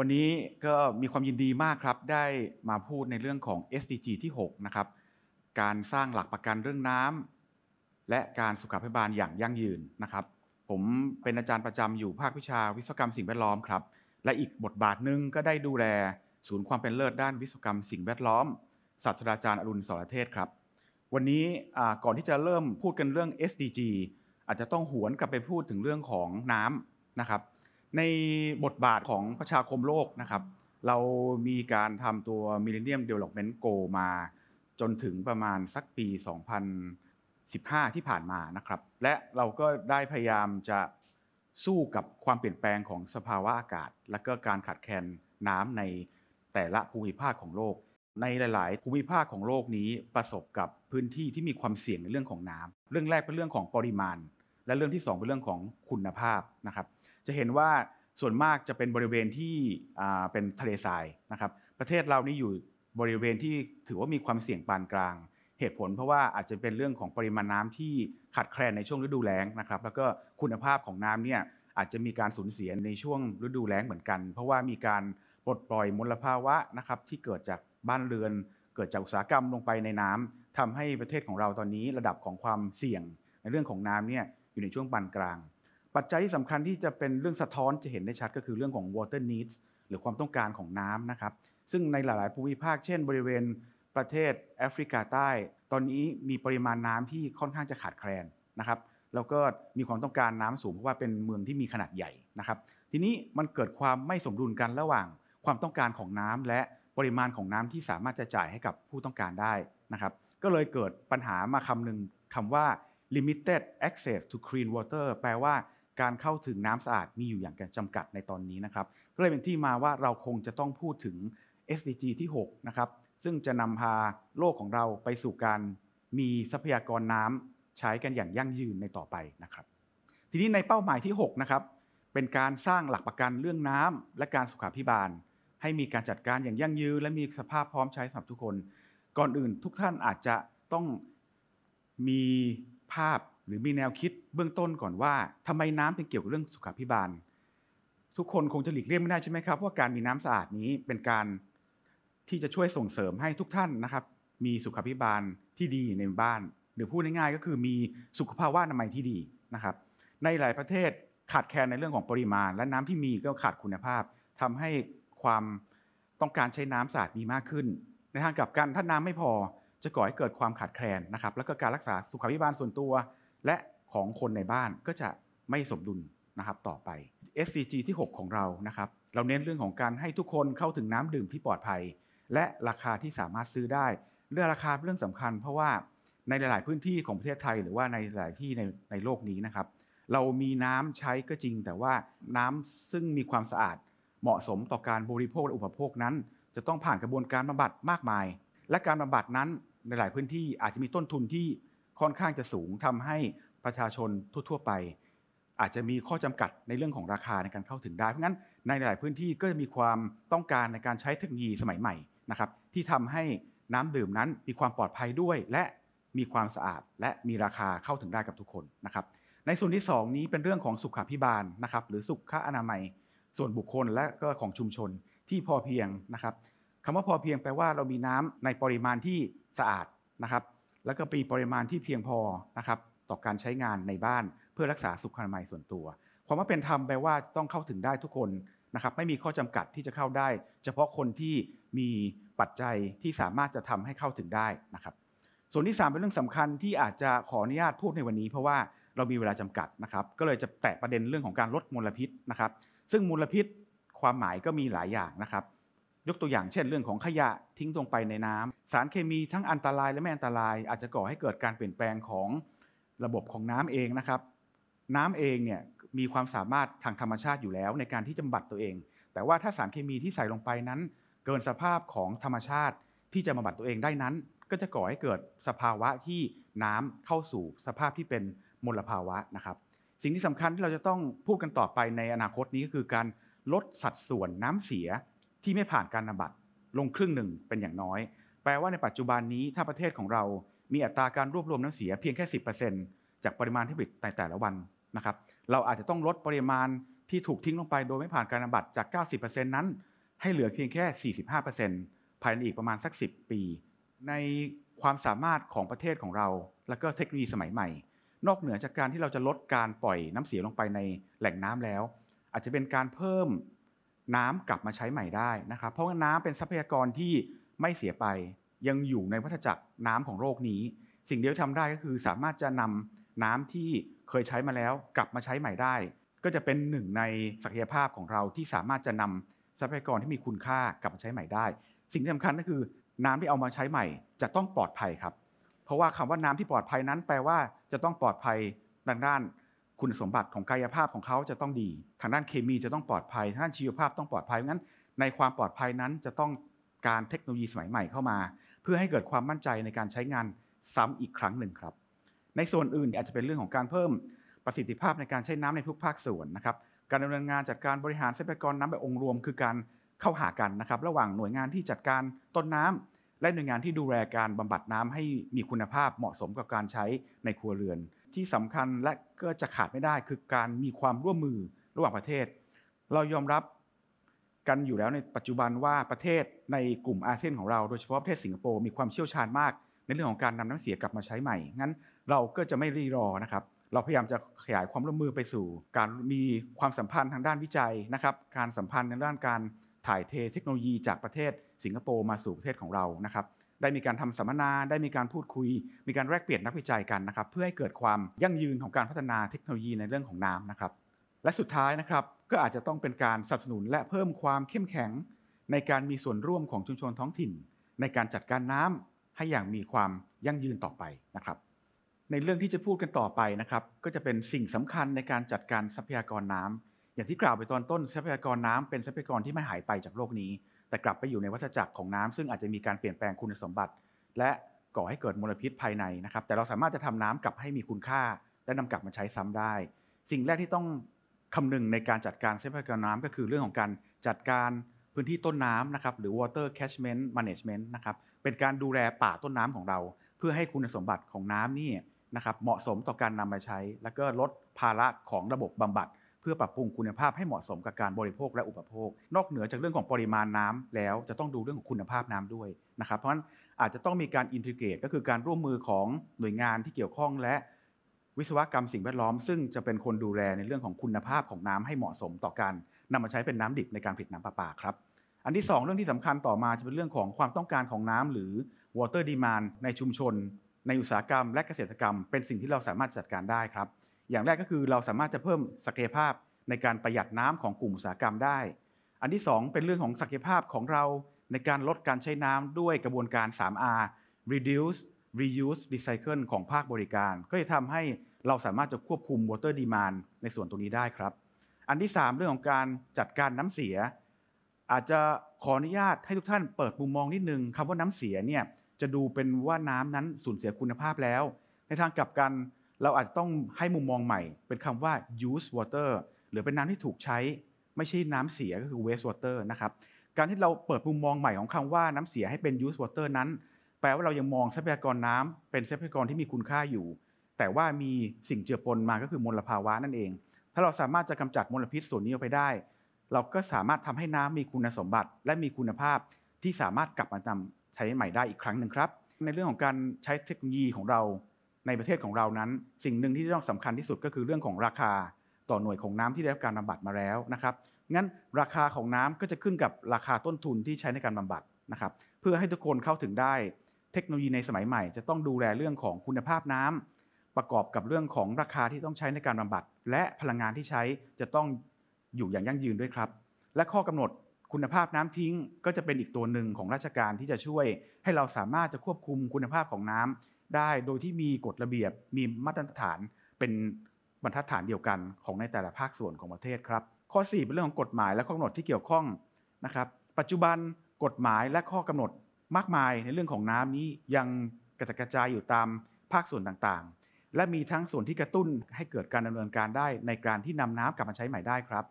วันนี้ก็มีความยินดีมากครับได้มาพูดในเรื่องของ SDG ที่6 นะครับ การสร้างหลักประกันเรื่องน้ำและการสุขภาพบาลอย่างยั่งยืนนะครับ ผมเป็นอาจารย์ประจำอยู่ภาควิชาวิศวกรรมสิ่งแวดล้อมครับ และอีกบทบาทหนึ่งก็ได้ดูแล ศูนย์ความเป็นเลิศด้านวิศวกรรมสิ่งแวดล้อม ศาสตราจารย์อรุณสรเทศครับวันนี้ก่อนที่จะเริ่มพูดกันเรื่อง SDG อาจจะต้องหวนกลับไปพูดถึงเรื่องของน้ำนะครับในบทบาทของประชาคมโลกนะครับ เรามีการทำตัว Millennium Development g o มา จนถึงประมาณสักปี 2015 ที่ผ่านมานะครับ และเราก็ได้พยายามจะสู้กับความเปลี่ยนแปลงของสภาวะอากาศ และก็การขาดแคลนน้ำในแต่ละภูมิภาคของโลก ในหลายๆ ภูมิภาคของโลกนี้ประสบกับพื้นที่ที่มีความเสี่ยงในเรื่องของน้ำเรื่องแรกเป็นเรื่องของปริมาณ และเรื่องที่ 2 เป็นเรื่องของคุณภาพนะครับจะเห็นว่าส่วนมากจะเป็นบริเวณที่เป็นทะเลทรายนะครับประเทศเรานี่อยู่บริเวณที่ถือว่ามีความเสี่ยงปานกลาง เหตุผลเพราะว่าอาจจะเป็นเรื่องของปริมาณน้ำที่ขาดแคลนในช่วง ฤดูแล้งนะครับ แล้วก็คุณภาพของน้ำเนี่ยอาจจะมีการสูญเสียในช่วงฤดูแล้งเหมือนกัน เพราะว่ามีการปลดปล่อยมลภาวะนะครับที่เกิดจากบ้านเรือน เกิดจากอุตสาหกรรมลงไปในน้ำ ทำให้ประเทศของเราตอนนี้ระดับของความเสี่ยงในเรื่องของน้ำเนี่ยอยู่ในช่วงปานกลางปัจจัยที่สำคัญที่จะเป็นเรื่องสะท้อนจะเห็นได้ชัดก็คือเรื่องของ water needs หรือความต้องการของน้ำนะครับ ซึ่งในหลายๆภูมิภาค เช่น บริเวณประเทศแอฟริกาใต้ ตอนนี้มีปริมาณน้ำที่ค่อนข้างจะขาดแคลนนะครับ แล้วก็มีความต้องการน้ำสูงเพราะว่าเป็นเมืองที่มีขนาดใหญ่นะครับ ทีนี้มันเกิดความไม่สมดุลกันระหว่าง ความต้องการของน้ำ และปริมาณของน้ำที่สามารถจะจ่ายให้กับผู้ต้องการได้นะครับ ก็เลยเกิดปัญหามาคำหนึ่งคำว่า limited access to clean water แปลว่าการเข้าถึงน้ำสะอาดมีอยู่อย่างจำกัดในตอนนี้นะครับก็เลยเป็นที่มาว่าเราคงจะต้องพูดถึง SDG ที่6นะครับซึ่งจะนำพาโลกของเราไปสู่การมีทรัพยากรน้ำใช้กันอย่างยั่งยืนในต่อไปนะครับ ทีนี้ในเป้าหมายที่6นะครับเป็นการสร้างหลักประกันเรื่องน้ำและการสุขาพิบาล ให้มีการจัดการอย่างยั่งยืน และมีสภาพพร้อมใช้สำหรับทุกคน ก่อนอื่น ทุกท่านอาจจะต้องมีภาพหรือมีแนวคิดเบื้องต้นก่อนว่า ทำไมน้ำถึงเกี่ยวกับเรื่องสุขภิบาล ทุกคนคงจะหลีกเลี่ยงไม่ได้ใช่ไหมครับว่าการมีน้ำสะอาดนี้เป็นการที่จะช่วยส่งเสริมให้ทุกท่านนะครับ มีสุขภิบาลที่ดีในบ้าน หรือพูดง่ายๆก็คือมีสุขภาวะอนามัยที่ดีนะครับ ในหลายประเทศขาดแคลนในเรื่องของปริมาณ และน้ำที่มีก็ขาดคุณภาพ ทำให้ความต้องการใช้น้ำสะอาดมีมากขึ้น ในทางกลับกันถ้าน้ำไม่พอจะก่อให้เกิดความขาดแคลนนะครับ แล้วก็การรักษาสุขภิบาลส่วนตัวและของคนในบ้านก็จะไม่สมดุลนะครับต่อไป SCG ที่ 6 ของเรานะครับ เราเน้นเรื่องของการให้ทุกคนเข้าถึงน้ำดื่มที่ปลอดภัย และราคาที่สามารถซื้อได้เรื่องราคาเรื่องสำคัญเพราะว่าในหลาย ๆ พื้นที่ของประเทศไทย หรือว่าในหลายที่ในในโลกนี้นะครับ เรามีน้ำใช้ก็จริง แต่ว่าน้ำซึ่งมีความสะอาดเหมาะสมต่อการบริโภคและอุปโภคนั้น จะต้องผ่านกระบวนการบำบัดมากมาย และการบำบัดนั้นในหลายพื้นที่อาจจะมีต้นทุนที่ค่อนข้างจะสูงทำให้ประชาชนทั่วๆ ไป อาจจะมีข้อจำกัดในเรื่องของราคาในการเข้าถึงได้ เพราะงั้นในหลายพื้นที่ก็จะมีความต้องการในการใช้เทคโนโลยีสมัยใหม่นะครับ ที่ทำให้น้ำดื่มนั้นมีความปลอดภัยด้วย และมีความสะอาด และมีราคาเข้าถึงได้กับทุกคนนะครับในส่วนที่ 2 นี้เป็นเรื่องของสุขาพิบาลนะครับ หรือสุขอนามัย ส่วนบุคคลและก็ของชุมชนที่พอเพียงนะครับคำว่าพอเพียงแปลว่าเรามีน้ำในปริมาณที่สะอาดนะครับแล้วก็มีปริมาณที่เพียงพอนะครับต่อการใช้งานในบ้านเพื่อรักษาสุขอนามัยส่วนตัว ความว่าเป็นธรรมแปลว่าต้องเข้าถึงได้ทุกคนนะครับ ไม่มีข้อจำกัดที่จะเข้าได้ เฉพาะคนที่มีปัจจัยที่สามารถจะทำให้เข้าถึงได้นะครับ ส่วนที่ 3 เป็นเรื่องสำคัญที่อาจจะขออนุญาตพูดในวันนี้ เพราะว่าเรามีเวลาจำกัดนะครับ ก็เลยจะแตะประเด็นเรื่องของการลดมลพิษนะครับ ซึ่งมลพิษความหมายก็มีหลายอย่างนะครับยกตัวอย่างเช่นเรื่องของขยะทิ้งลงไปในน้ำ สารเคมีทั้งอันตรายและไม่อันตราย อาจจะก่อให้เกิดการเปลี่ยนแปลงของระบบของน้ำเองนะครับ น้ำเองเนี่ยมีความสามารถทางธรรมชาติอยู่แล้วในการที่จะบัดตัวเอง แต่ว่าถ้าสารเคมีที่ใส่ลงไปนั้น เกินสภาพของธรรมชาติที่จะมาบัดตัวเองได้นั้น ก็จะก่อให้เกิดสภาวะที่น้ำเข้าสู่สภาพที่เป็นมลภาวะนะครับ สิ่งที่สำคัญที่เราจะต้องพูดกันต่อไปในอนาคตนี้ก็คือการลดสัดส่วนน้ำเสียที่ไม่ผ่านการนำบัตรลงครึ่งหนึ่งเป็นอย่างน้อย แปลว่าในปัจจุบันนี้ถ้าประเทศของเรา มีอัตราการรวบรวมน้ำเสียเพียงแค่ 10%จากปริมาณที่ผลิตในแต่ละวันนะครับ เราอาจจะต้องลดปริมาณที่ถูกทิ้งลงไป โดยไม่ผ่านการนำบัตรจาก 90%นั้นให้เหลือเพียงแค่ 45%ภายในอีกประมาณสัก 10 ปี ในความสามารถของประเทศของเรา และก็เทคโนโลยีสมัยใหม่ นอกเหนือจากการที่เราจะลดการปล่อยน้ำเสียลงไปในแหล่งน้ำแล้ว อาจจะเป็นการเพิ่มน้ำกลับมาใช้ใหม่ได้นะครับ เพราะว่าน้ำเป็นทรัพยากรที่ไม่เสียไป ยังอยู่ในวัฏจักรน้ำของโรคนี้ สิ่งเดียวทำได้ก็คือสามารถจะนำน้ำที่เคยใช้มาแล้วกลับมาใช้ใหม่ได้ ก็จะเป็นหนึ่งในศักยภาพของเราที่สามารถจะนำทรัพยากรที่มีคุณค่ากลับมาใช้ใหม่ได้ สิ่งที่สำคัญก็คือน้ำที่เอามาใช้ใหม่ จะต้องปลอดภัยครับ เพราะว่าคำว่าน้ำที่ปลอดภัยนั้นแปลว่า จะต้องปลอดภัยดังด้านคุณสมบัติของกายภาพของเขาจะต้องดี ทางด้านเคมีจะต้องปลอดภัยทางด้านชีวภาพต้องปลอดภัยงั้น ในความปลอดภัยนั้นจะต้องการเทคโนโลยีสมัยใหม่เข้ามา เพื่อให้เกิดความมั่นใจในการใช้งานซ้ำอีกครั้งหนึ่งครับในส่วนอื่นอาจจะเป็นเรื่องของการเพิ่มประสิทธิภาพในการใช้น้ำในทุกภาคส่วนนะครับการดำเนินงานจัดการบริหารทรัพยากรน้ำแบบองค์รวม คือการเข้าหากันนะครับระหว่างหน่วยงานที่จัดการต้นน้ำ และหน่วยงานที่ดูแลการบำบัดน้ำให้มีคุณภาพเหมาะสมกับการใช้ในครัวเรือนที่สำคัญและก็จะขาดไม่ได้คือการมีความร่วมมือระหว่างประเทศ เรายอมรับกันอยู่แล้วในปัจจุบันว่าประเทศในกลุ่มอาเซียนของเราโดยเฉพาะประเทศสิงคโปร์มีความเชี่ยวชาญมาก ในเรื่องของการนำน้ำเสียกลับมาใช้ใหม่ งั้นเราก็จะไม่รีรอนะครับ เราพยายามจะขยายความร่วมมือไปสู่ การมีความสัมพันธ์ทางด้านวิจัยนะครับ การสัมพันธ์ในด้านการถ่ายเทเทคโนโลยีจากประเทศสิงคโปร์มาสู่ประเทศของเรานะครับได้มีการทำสัมมนาได้มีการพูดคุย มีการแลกเปลี่ยนนักวิจัยกันนะครับ เพื่อให้เกิดความยั่งยืนของการพัฒนาเทคโนโลยีในเรื่องของน้ำนะครับ และสุดท้ายนะครับก็อาจจะต้องเป็นการสนับสนุน และเพิ่มความเข้มแข็ง ในการมีส่วนร่วมของชุมชนท้องถิ่น ในการจัดการน้ำให้อย่างมีความยั่งยืนต่อไปนะครับ ในเรื่องที่จะพูดกันต่อไปนะครับก็จะเป็นสิ่งสำคัญในการจัดการทรัพยากรน้ำ อย่างที่กล่าวไปตอนต้นทรัพยากรน้ำ เป็นทรัพยากรที่ไม่หายไปจากโลกนี้แต่กลับไปอยู่ในวัฏจักรของน้ำ ซึ่งอาจจะมีการเปลี่ยนแปลงคุณสมบัติ และก่อให้เกิดมลพิษภายในนะครับ แต่เราสามารถจะทำน้ำกลับให้มีคุณค่า และนำกลับมาใช้ซ้ำได้ สิ่งแรกที่ต้องคำนึงในการจัดการทรัพยากรน้ำ ก็คือเรื่องของการจัดการพื้นที่ต้นน้ำนะครับหรือ water catchment management นะครับเป็นการดูแลป่าต้นน้ำของเรา เพื่อให้คุณสมบัติของน้ำนี่นะครับเหมาะสมต่อการนำมาใช้ แล้วก็ลดภาระของระบบบำบัดเพื่อปรับปรุงคุณภาพให้เหมาะสมกับการบริโภคและอุปโภค นอกเหนือจากเรื่องของปริมาณน้ำแล้วจะต้องดูเรื่องของคุณภาพน้ำด้วยนะครับ เพราะฉะนั้นอาจจะต้องมีการอินทิเกรตก็คือการร่วมมือของหน่วยงานที่เกี่ยวข้องและวิศวกรรมสิ่งแวดล้อม ซึ่งจะเป็นคนดูแลในเรื่องของคุณภาพของน้ำให้เหมาะสม ต่อการนำมาใช้เป็นน้ำดิบในการผลิตน้ำประปาครับ อันที่ 2 เรื่องที่สำคัญต่อมาจะเป็นเรื่องของความต้องการของน้ำ หรือ water demand ในชุมชน ในอุตสาหกรรมและเกษตรกรรม เป็นสิ่งที่เราสามารถจัดการได้ครับอย่างแรกก็คือเราสามารถจะเพิ่มศักยภาพในการประหยัดน้ำของกลุ่มอุตสาหกรรมได้ อันที่ 2 เป็นเรื่องของศักยภาพของเราในการลดการใช้น้ำด้วยกระบวนการ 3R reduce reuse recycle ของภาคบริการ ก็จะทำให้เราสามารถจะควบคุม water demand ในส่วนตรงนี้ได้ครับ อันที่ 3 เรื่องของการจัดการน้ำเสีย อาจจะขออนุญาตให้ทุกท่านเปิดมุมมองนิดนึงคำว่าน้ำเสียเนี่ยจะดูเป็นว่าน้ำนั้นสูญเสียคุณภาพแล้วในทางกลับกันเราอาจจะต้องให้มุมมองใหม่ เป็นคำว่า use water หรือเป็นน้ำที่ถูกใช้ไม่ใช่น้ำเสียก็คือ waste water นะครับ การที่เราเปิดมุมมองใหม่ของคำว่าน้ำเสียให้เป็น use water นั้นแปลว่าเรายังมองทรัพยากรน้ำเป็นทรัพยากรที่มีคุณค่าอยู่ แต่ว่ามีสิ่งเจือปนมาก็คือมลภาวะนั่นเอง ถ้าเราสามารถจะกำจัดมลพิษส่วนนี้ออกไปได้ เราก็สามารถทำให้น้ำมีคุณสมบัติและมีคุณภาพที่สามารถกลับมาทำใช้ใหม่ได้อีกครั้งหนึ่งครับในเรื่องของการใช้เทคโนโลยีของเราในประเทศของเรานั้น สิ่งหนึ่งที่ต้องสำคัญที่สุดก็คือเรื่องของราคาต่อหน่วยของน้ำที่ได้รับการบำบัดมาแล้วนะครับงั้นราคาของน้ำก็จะขึ้นกับราคาต้นทุนที่ใช้ในการบำบัดนะครับเพื่อให้ทุกคนเข้าถึงได้ เทคโนโลยีในสมัยใหม่จะต้องดูแลเรื่องของคุณภาพน้ำ ประกอบกับเรื่องของราคาที่ต้องใช้ในการบำบัด และพลังงานที่ใช้จะต้องอยู่อย่างยั่งยืนด้วยครับ และข้อกำหนดคุณภาพน้ำทิ้ง ก็จะเป็นอีกตัวหนึ่งของราชการที่จะช่วยให้เราสามารถจะควบคุมคุณภาพของน้ำได้โดยที่มีกฎระเบียบมีมาตรฐานเป็นบรรทัดฐานเดียวกันของในแต่ละภาคส่วนของประเทศครับ ข้อ 4เป็นเรื่องของกฎหมายและข้อกำหนดที่เกี่ยวข้องนะครับปัจจุบันกฎหมายและข้อกำหนดมากมายในเรื่องของน้ำนี้ยังกระจัดกระจายอยู่ตามภาคส่วนต่างๆ และมีทั้งส่วนที่กระตุ้นให้เกิดการดำเนินการได้ในการที่นำน้ำกลับมาใช้ใหม่ได้ครับ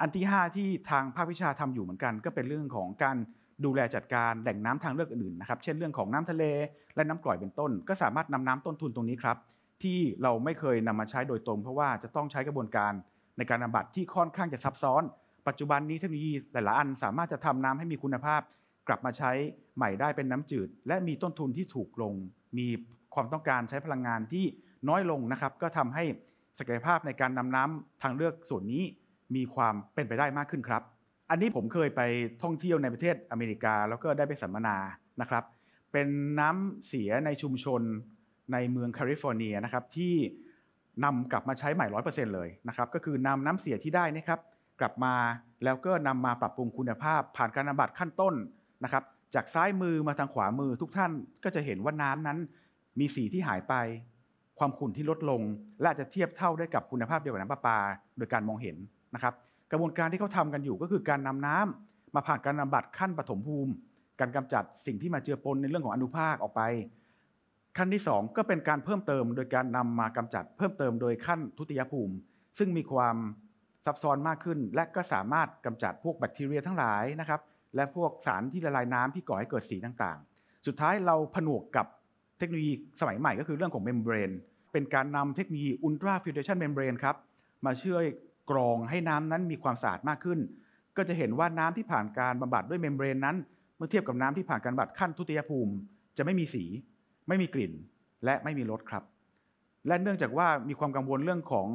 อันที่5ที่ทางภาควิชาทำอยู่เหมือนกัน ก็เป็นเรื่องของการดูแลจัดการแหล่งน้ำทางเลือกอื่นนะครับเช่นเรื่องของน้ำทะเลและน้ำกร่อยเป็นต้น ก็สามารถนำน้ำต้นทุนตรงนี้ครับที่เราไม่เคยนำมาใช้โดยตรง เพราะว่าจะต้องใช้กระบวนการในการบำบัดที่ค่อนข้างจะซับซ้อน ปัจจุบันนี้เทคโนโลยีหลายๆอัน สามารถจะทำน้ำให้มีคุณภาพ กลับมาใช้ใหม่ได้เป็นน้ำจืดและมีต้นทุนที่ถูกลง มีความต้องการใช้พลังงานที่น้อยลงนะครับ ก็ทำให้ศักยภาพในการนำน้ำทางเลือกส่วนนี้มีความเป็นไปได้มากขึ้นครับอันนี้ผมเคยไปท่องเที่ยวในประเทศอเมริกา แล้วก็ได้ไปสัมมนานะครับ เป็นน้ำเสียในชุมชนในเมืองแคลิฟอร์เนียนะครับที่นำกลับมาใช้ใหม่ร้อยเปอร์เซ็นต์เลยนะครับ ก็คือนำน้ำเสียที่ได้นะครับ กลับมาแล้วก็นำมาปรับปรุงคุณภาพ ผ่านการบำบัดขั้นต้นนะครับ จากซ้ายมือมาทางขวามือทุกท่าน ก็จะเห็นว่าน้ำนั้น มีสีที่หายไป ความขุ่นที่ลดลง และจะเทียบเท่าได้กับคุณภาพเดียวกับน้ำประปา โดยการมองเห็นนะครับกระบวนการที่เขาทำกันอยู่ก็คือการนำน้ำมาผ่านการนำบัดขั้นปฐมภูมิ การกำจัดสิ่งที่มาเจือปนในเรื่องของอนุภาคออกไป ขั้นที่ 2 ก็เป็นการเพิ่มเติม โดยการนำมากำจัดเพิ่มเติมโดยขั้นทุติยภูมิ ซึ่งมีความซับซ้อนมากขึ้น และก็สามารถกำจัดพวกแบคทีเรียทั้งหลายนะครับและพวกสารที่ละลายน้ำที่ก่อให้เกิดสีต่างๆ สุดท้ายเราผนวกกับเทคโนโลยีสมัยใหม่ก็คือเรื่องของเมมเบรนเป็นการนำเทคโนโลยีอุลตราฟิวเดชันเมมเบรนครับมาช่วยกรองให้น้ำนั้นมีความสะอาดมากขึ้น ก็จะเห็นว่าน้ำที่ผ่านการบำบัดด้วยเมมเบรนนั้น เมื่อเทียบกับน้ำที่ผ่านการบัดขั้นทุติยภูมิ จะไม่มีสี ไม่มีกลิ่นและไม่มีรสครับ และเนื่องจากว่ามีความกังวลเรื่องของ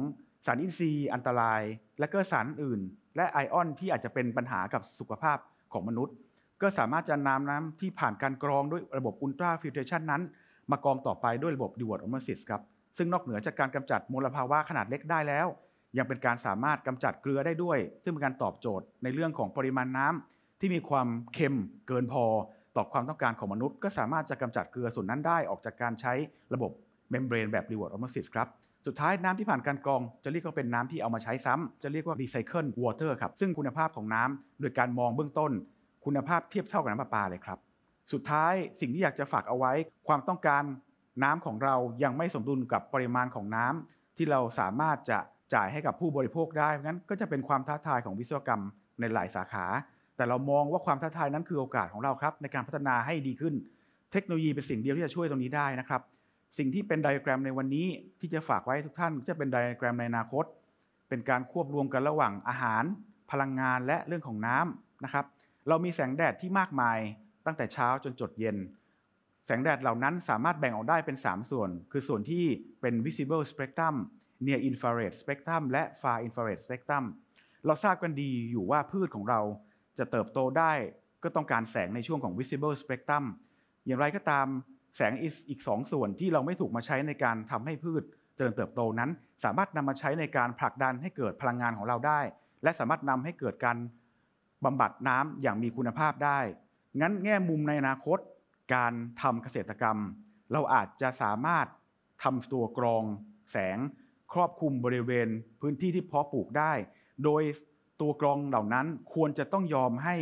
สารอินทรีย์อันตราย และก็สารอื่น และไอออนที่อาจจะเป็นปัญหากับสุขภาพของมนุษย์ ก็สามารถจะนำน้ำที่ผ่านการกรองด้วยระบบอุลตราฟิลเทชันนั้น มากรองต่อไปด้วยระบบดิวอร์ดออมซิสครับซึ่งนอกเหนือจากการกำจัดมลภาวะขนาดเล็กได้แล้วยังเป็นการสามารถกำจัดเกลือได้ด้วย ซึ่งเป็นการตอบโจทย์ในเรื่องของปริมาณน้ำ ที่มีความเค็มเกินพอต่อความต้องการของมนุษย์ ก็สามารถจะกำจัดเกลือส่วนนั้นได้ออกจากการใช้ระบบ เมมเบรนแบบรีวอร์ดออมซิสครับสุดท้ายน้ำที่ผ่านการกรองจะเรียกว่าเป็นน้ำที่เอามาใช้ซ้ำจะเรียกว่ารีไซเคิลวอเตอร์ครับซึ่งคุณภาพของน้ำ โดยการมองเบื้องต้น คุณภาพเทียบเท่ากับน้ำประปาเลยครับสุดท้ายสิ่งที่อยากจะฝากเอาไว้ ความต้องการน้ำของเรายังไม่สมดุลกับปริมาณของน้ำที่เราสามารถจะจ่ายให้กับผู้บริโภคได้งั้นก็จะเป็นความท้าทายของวิศวกรรมในหลายสาขา แต่เรามองว่าความท้าทายนั้นคือโอกาสของเราครับ ในการพัฒนาให้ดีขึ้น เทคโนโลยีเป็นสิ่งเดียวที่จะช่วยตรงนี้ได้นะครับ สิ่งที่เป็นไดอะแกรมในวันนี้ที่จะฝากไว้ทุกท่านจะเป็นไดอะแกรมในอนาคต เป็นการควบรวมกันระหว่างอาหาร พลังงานและเรื่องของน้ำนะครับ เรามีแสงแดดที่มากมายตั้งแต่เช้าจนจดเย็น แสงแดดเหล่านั้นสามารถแบ่งออกได้เป็น 3 ส่วน คือส่วนที่เป็น visible spectrum เนียอินฟราเรดสเปกตรัมและฟาอินฟราเรดสเปกตรัมเราทราบกันดีอยู่ว่าพืชของเรา จะเติบโตได้ ก็ต้องการแสงในช่วงของ visible spectrum อย่างไรก็ตามแสงอีกสองส่วนที่เราไม่ถูกมาใช้ในการทำให้พืช เจริญเติบโตนั้น สามารถนำมาใช้ในการผลักดันให้เกิดพลังงานของเราได้ และสามารถนำให้เกิดการบำบัดน้ำอย่างมีคุณภาพได้ งั้นแง่มุมในอนาคตการทำเกษตรกรรม เราอาจจะสามารถทำตัวกรองแสงครอบคลุมบริเวณพื้นที่ที่เพาะปลูกได้ โดยตัวกรองเหล่านั้นควรจะต้องยอมให้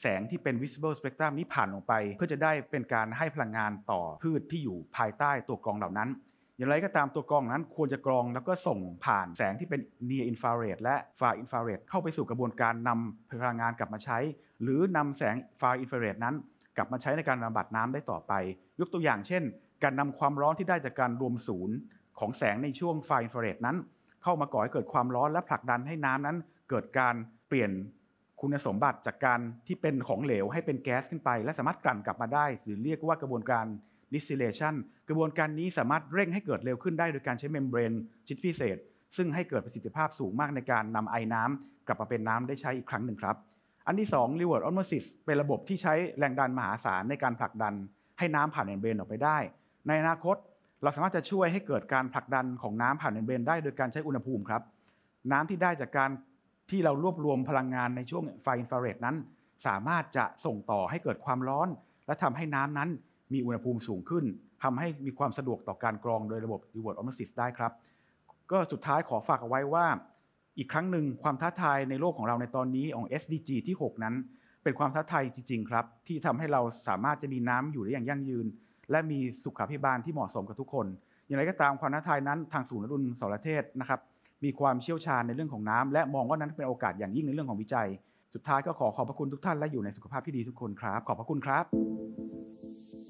แสงที่เป็น visible spectrum นี้ผ่านลงไป เพื่อจะได้เป็นการให้พลังงานต่อพืชที่อยู่ภายใต้ตัวกรองเหล่านั้น อย่างไรก็ตามตัวกรองนั้นควรจะกรองแล้วก็ส่งผ่านแสงที่เป็น near infrared และ far infrared เข้าไปสู่กระบวนการนำพลังงานกลับมาใช้ หรือนำแสง far infrared นั้น กลับมาใช้ในการบำบัดน้ำได้ต่อไป ยกตัวอย่างเช่น การนำความร้อนที่ได้จากการรวมศูนย์ของแสงในช่วงไฟอินฟราเรดนั้นเข้ามาก่อให้เกิดความร้อนและผลักดันให้น้ำนั้น เกิดการเปลี่ยนคุณสมบัติจากการที่เป็นของเหลวให้เป็นแก๊สขึ้นไป และสามารถกลั่นกลับมาได้ หรือเรียกว่ากระบวนการดิสเซเลชันกระบวนการนี้สามารถเร่งให้เกิดเร็วขึ้นได้ โดยการใช้เมมเบรนชิ้นพิเศษ ซึ่งให้เกิดประสิทธิภาพสูงมากในการนำไอ้น้ำ กลับมาเป็นน้ำได้ใช้อีกครั้งหนึ่งครับอันที่ 2 reward osmosis เป็นระบบที่ใช้แรงดันมหาศาลในการผลักดัน ให้น้ำผ่านเมมเบรนออกไปได้ในอนาคตเราสามารถจะช่วยให้เกิดการผลักดันของน้ำผ่านเเบนได้โดยการใช้อุณหภูมิครับน้ำที่ได้จากการที่เรารวบรวมพลังงานในช่วงไฟอินฟราเรดนั้น สามารถจะส่งต่อให้เกิดความร้อน และทำให้น้ำนั้นมีอุณหภูมิสูงขึ้น ทำให้มีความสะดวกต่อการกรองโดยระบบีเวิร์ดออมซิสได้ครับ ก็สุดท้ายขอฝากเอาไว้ว่า อีกครั้งหนึ่งความท้าทายในโลกของเราในตอนนี้ของ SDG ที่6 นั้น เป็นความท้าทายจริงๆครับ ที่ทำให้เราสามารถจะมีน้ำอยู่ได้อย่างยั่งยืนและมีสุขาพิบาลที่เหมาะสมกับทุกคน อย่างไรก็ตามความท้าทายนั้นทางศูนย์รุ่นสารเทศนะครับ มีความเชี่ยวชาญในเรื่องของน้ำ และมองว่านั้นเป็นโอกาสอย่างยิ่งในเรื่องของวิจัย สุดท้ายก็ขอขอบพระคุณทุกท่านและอยู่ในสุขภาพที่ดีทุกคนครับ ขอบพระคุณครับ